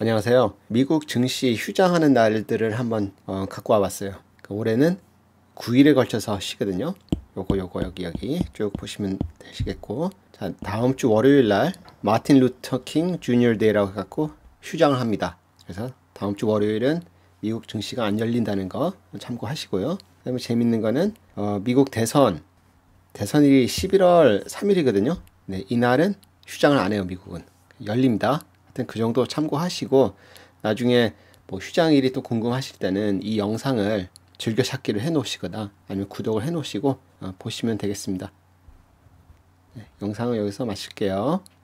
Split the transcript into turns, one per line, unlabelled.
안녕하세요. 미국 증시 휴장하는 날들을 한번 어, 갖고 와봤어요. 그 올해는 9일에 걸쳐서 쉬거든요. 요거 요거 여기 여기 쭉 보시면 되시겠고 자 다음 주 월요일 날 마틴 루터 킹 주니어 데이라고 해갖고 휴장을 합니다. 그래서 다음 주 월요일은 미국 증시가 안 열린다는 거 참고하시고요. 그다음에 재밌는 거는 어, 미국 대선 대선이 일 11월 3일이거든요. 네 이날은 휴장을 안 해요 미국은 열립니다. 하여튼 그 정도 참고하시고 나중에 뭐 휴장일이 또 궁금하실 때는 이 영상을 즐겨찾기를 해놓으시거나 아니면 구독을 해놓으시고 어, 보시면 되겠습니다. 네, 영상을 여기서 마칠게요.